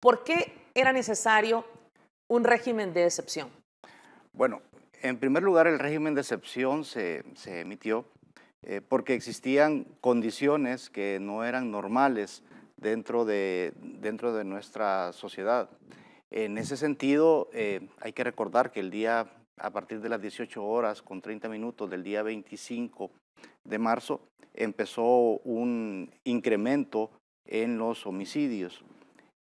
¿Por qué era necesario un régimen de excepción? Bueno, en primer lugar, el régimen de excepción se, emitió eh, porque existían condiciones que no eran normales dentro de, dentro de nuestra sociedad. En ese sentido, eh, hay que recordar que el día, a partir de las 18 horas con 30 minutos del día 25 de marzo, empezó un incremento en los homicidios.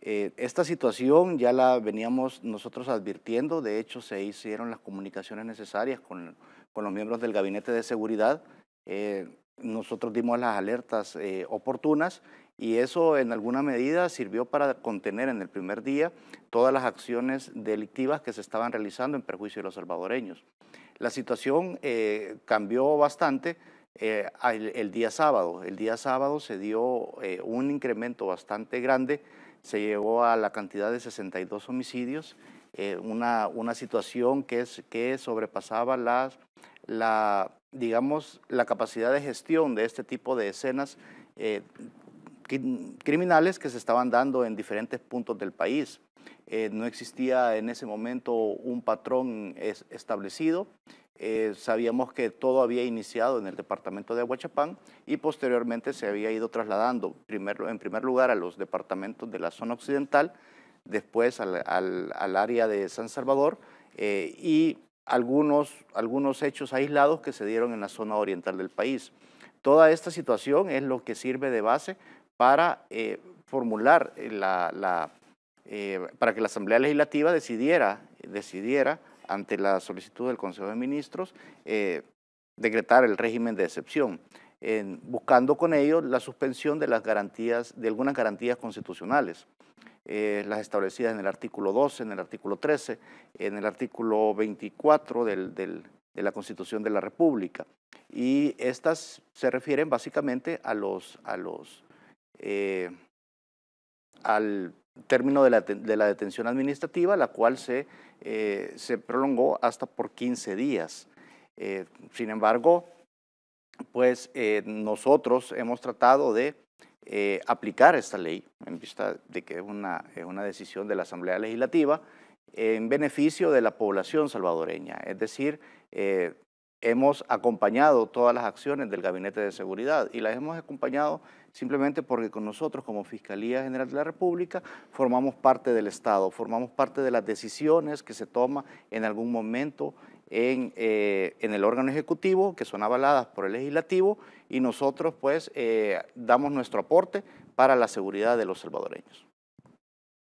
Eh, esta situación ya la veníamos nosotros advirtiendo, de hecho se hicieron las comunicaciones necesarias con, los miembros del Gabinete de Seguridad, eh, nosotros dimos las alertas eh, oportunas y eso en alguna medida sirvió para contener en el primer día todas las acciones delictivas que se estaban realizando en perjuicio de los salvadoreños. La situación cambió bastante eh, el, día sábado. El día sábado se dio eh, un incremento bastante grande, se llegó a la cantidad de 62 homicidios, eh, una, una, situación que, es, que sobrepasaba las, la, digamos, la capacidad de gestión de este tipo de escenas criminales que se estaban dando en diferentes puntos del país. no existía en ese momento un patrón establecido. Eh, sabíamos que todo había iniciado en el departamento de Aguachapán y posteriormente se había ido trasladando en primer lugar a los departamentos de la zona occidental, después al, área de San Salvador eh, y algunos, algunos hechos aislados que se dieron en la zona oriental del país. Toda esta situación es lo que sirve de base para eh, formular para que la Asamblea Legislativa decidiera, decidiera ante la solicitud del Consejo de Ministros, eh, decretar el régimen de excepción, buscando con ello la suspensión de las garantías, de algunas garantías constitucionales. Eh, las establecidas en el artículo 12, en el artículo 13, en el artículo 24 de la Constitución de la República. Y estas se refieren básicamente a los, eh, al término de la, detención administrativa, la cual se, eh, se prolongó hasta por 15 días. Eh, sin embargo, pues eh, nosotros hemos tratado de aplicar esta ley en vista de que es una, decisión de la Asamblea Legislativa en beneficio de la población salvadoreña. Es decir, hemos acompañado todas las acciones del Gabinete de Seguridad y las hemos acompañado simplemente porque con nosotros como Fiscalía General de la República formamos parte del Estado, formamos parte de las decisiones que se toman en algún momento eh, en, el órgano ejecutivo, que son avaladas por el legislativo, y nosotros pues eh, damos nuestro aporte para la seguridad de los salvadoreños.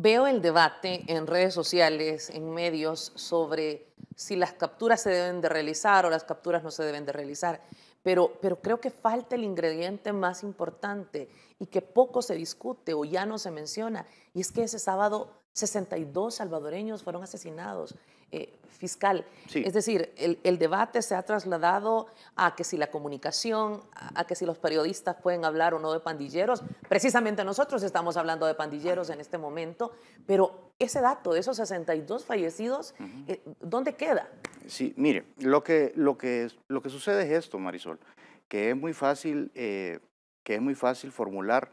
Veo el debate en redes sociales, en medios, sobre si las capturas se deben de realizar o las capturas no se deben de realizar, pero, pero creo que falta el ingrediente más importante y que poco se discute o ya no se menciona, y es que ese sábado 62 salvadoreños fueron asesinados. Eh, fiscal, es decir, el, debate se ha trasladado a que si la comunicación, a, que si los periodistas pueden hablar o no de pandilleros, precisamente nosotros estamos hablando de pandilleros en este momento, pero ese dato de esos 62 fallecidos, eh, ¿dónde queda? Sí, mire, lo que, lo, que, lo que sucede es esto, Marisol, que es muy fácil, eh, que es muy fácil formular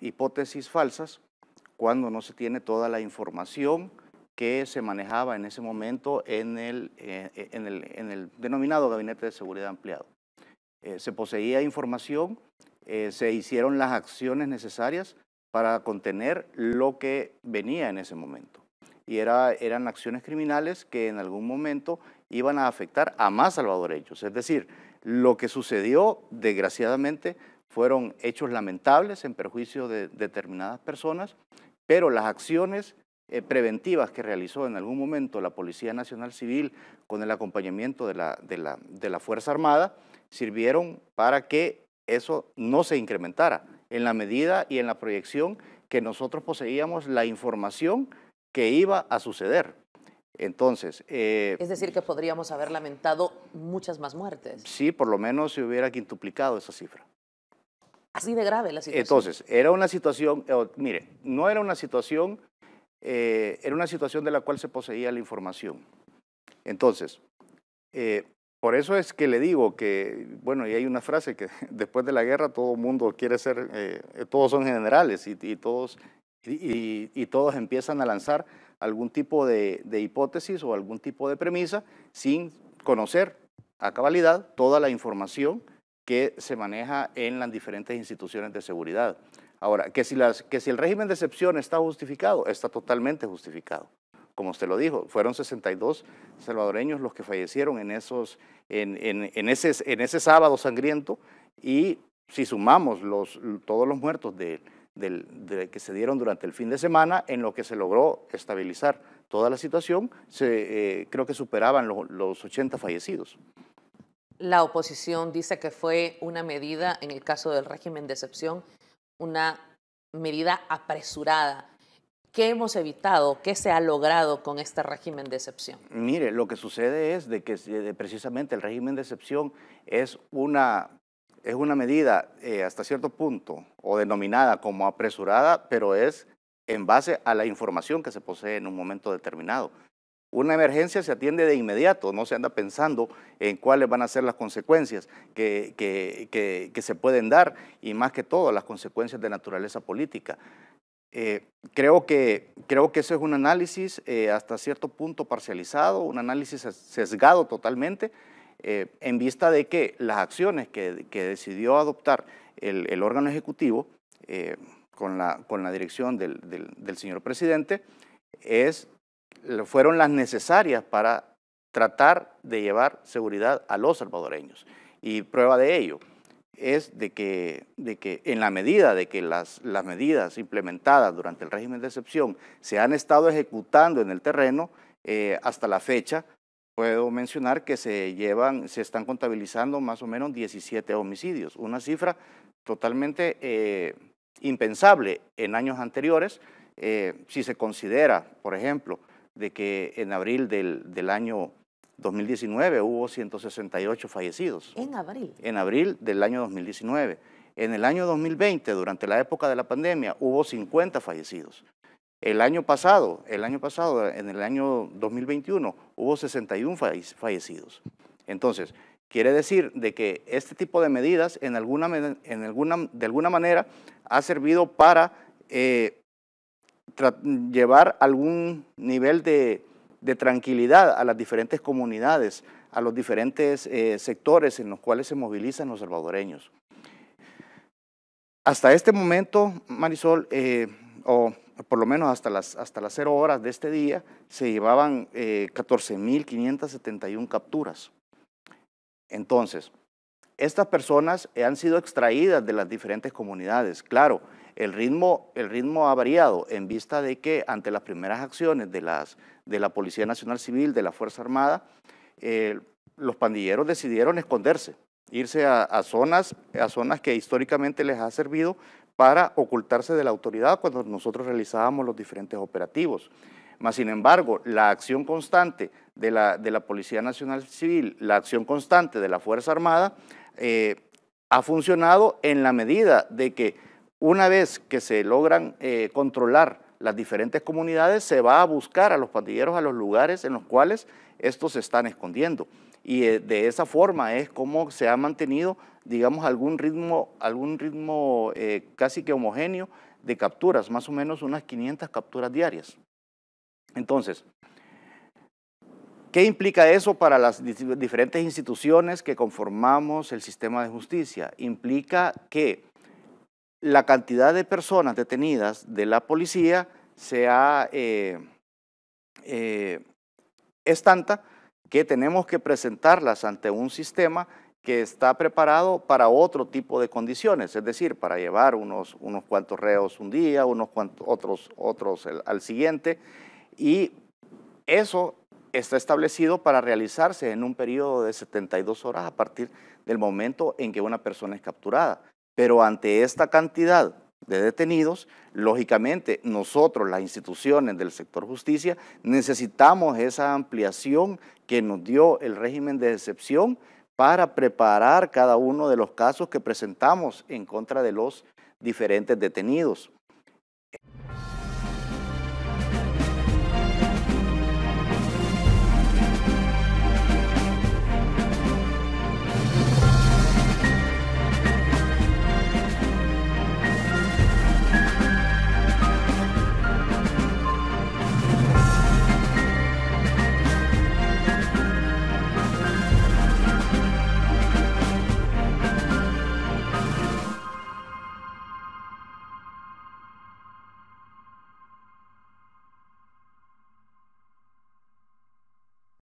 hipótesis falsas cuando no se tiene toda la información que se manejaba en ese momento en el, eh, en el, denominado Gabinete de Seguridad Ampliado. Eh, se poseía información, eh, se hicieron las acciones necesarias para contener lo que venía en ese momento. Y era, eran acciones criminales que en algún momento iban a afectar a más salvadoreños. Es decir, lo que sucedió, desgraciadamente, fueron hechos lamentables en perjuicio de determinadas personas pero las acciones eh, preventivas que realizó en algún momento la Policía Nacional Civil con el acompañamiento de la, de la, Fuerza Armada sirvieron para que eso no se incrementara en la medida y en la proyección que nosotros poseíamos la información que iba a suceder. Entonces... Eh, es decir, que podríamos haber lamentado muchas más muertes. Sí, por lo menos se hubiera quintuplicado esa cifra. Así de grave la situación. Entonces, era una situación, eh, mire, no era una situación, eh, era una situación de la cual se poseía la información. Entonces, eh, por eso es que le digo que, bueno, y hay una frase que después de la guerra todo el mundo quiere ser, todos son generales y, todos, y, todos empiezan a lanzar algún tipo de, de hipótesis o algún tipo de premisa sin conocer a cabalidad toda la información que se maneja en las diferentes instituciones de seguridad. Ahora, que si, las, si el régimen de excepción está justificado, está totalmente justificado. Como usted lo dijo, fueron 62 salvadoreños los que fallecieron en, esos, en, en, ese, sábado sangriento y si sumamos los, todos los muertos que se dieron durante el fin de semana, en lo que se logró estabilizar toda la situación, eh, creo que superaban los 80 fallecidos. La oposición dice que fue una medida, en el caso del régimen de excepción, una medida apresurada. ¿Qué hemos evitado? ¿Qué se ha logrado con este régimen de excepción? Mire, lo que sucede es que eh, precisamente el régimen de excepción es una, es una medida eh, hasta cierto punto o denominada como apresurada, pero es en base a la información que se posee en un momento determinado. Una emergencia se atiende de inmediato, no se anda pensando en cuáles van a ser las consecuencias que, que, que, se pueden dar y más que todo las consecuencias de naturaleza política. Eh, creo, que, creo que eso es un análisis eh, hasta cierto punto parcializado, un análisis sesgado totalmente, eh, en vista de que las acciones que, que decidió adoptar el, el órgano ejecutivo con la, con, la, dirección del, del señor presidente es fueron las necesarias para tratar de llevar seguridad a los salvadoreños. Y prueba de ello es de que, de que en la medida de que las, medidas implementadas durante el régimen de excepción se han estado ejecutando en el terreno, eh, hasta la fecha puedo mencionar que se llevan, se están contabilizando más o menos 17 homicidios, una cifra totalmente eh, impensable en años anteriores, eh, si se considera, por ejemplo, de que en abril del, año 2019 hubo 168 fallecidos. ¿En abril? En abril del año 2019. En el año 2020, durante la época de la pandemia, hubo 50 fallecidos. El año pasado, el año pasado, en el año 2021, hubo 61 fallecidos. Entonces, quiere decir de que este tipo de medidas, en alguna, en alguna, de alguna manera, ha servido para eh, llevar algún nivel de, tranquilidad a las diferentes comunidades, a los diferentes eh, sectores en los cuales se movilizan los salvadoreños. Hasta este momento, Marisol, eh, o por lo menos hasta las, hasta las cero horas de este día, se llevaban 14.571 eh, capturas. Entonces, estas personas han sido extraídas de las diferentes comunidades. Claro, el ritmo, el ritmo ha variado en vista de que ante las primeras acciones de, las, de la Policía Nacional Civil, de la Fuerza Armada, eh, los pandilleros decidieron esconderse, irse a, zonas, a zonas que históricamente les ha servido para ocultarse de la autoridad cuando nosotros realizábamos los diferentes operativos. sin embargo, la acción constante de la, de la Policía Nacional Civil, la acción constante de la Fuerza Armada, eh, ha funcionado en la medida de que una vez que se logran eh, controlar las diferentes comunidades, se va a buscar a los pandilleros a los lugares en los cuales estos se están escondiendo. Y eh, de esa forma es como se ha mantenido, digamos, algún ritmo, algún ritmo eh, casi que homogéneo de capturas, más o menos unas 500 capturas diarias. Entonces, ¿Qué implica eso para las diferentes instituciones que conformamos el sistema de justicia? Implica que la cantidad de personas detenidas de la policía eh, eh, es tanta que tenemos que presentarlas ante un sistema que está preparado para otro tipo de condiciones, es decir, para llevar unos, cuantos reos un día, unos cuantos, otros, otros al siguiente, y eso está establecido para realizarse en un periodo de 72 horas a partir del momento en que una persona es capturada. Pero ante esta cantidad de detenidos, lógicamente nosotros, las instituciones del sector justicia, necesitamos esa ampliación que nos dio el régimen de excepción para preparar cada uno de los casos que presentamos en contra de los diferentes detenidos.